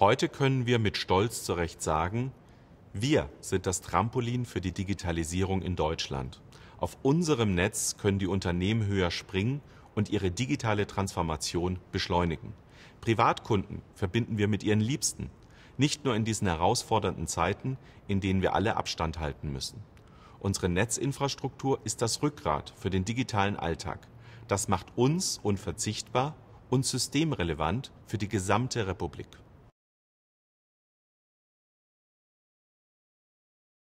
Heute können wir mit Stolz zu Recht sagen, wir sind das Trampolin für die Digitalisierung in Deutschland. Auf unserem Netz können die Unternehmen höher springen und ihre digitale Transformation beschleunigen. Privatkunden verbinden wir mit ihren Liebsten, nicht nur in diesen herausfordernden Zeiten, in denen wir alle Abstand halten müssen. Unsere Netzinfrastruktur ist das Rückgrat für den digitalen Alltag. Das macht uns unverzichtbar und systemrelevant für die gesamte Republik.